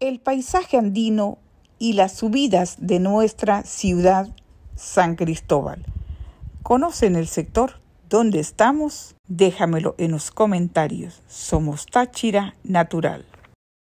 El paisaje andino y las subidas de nuestra ciudad San Cristóbal. ¿Conocen el sector? ¿Dónde estamos? Déjamelo en los comentarios. Somos Táchira Natural.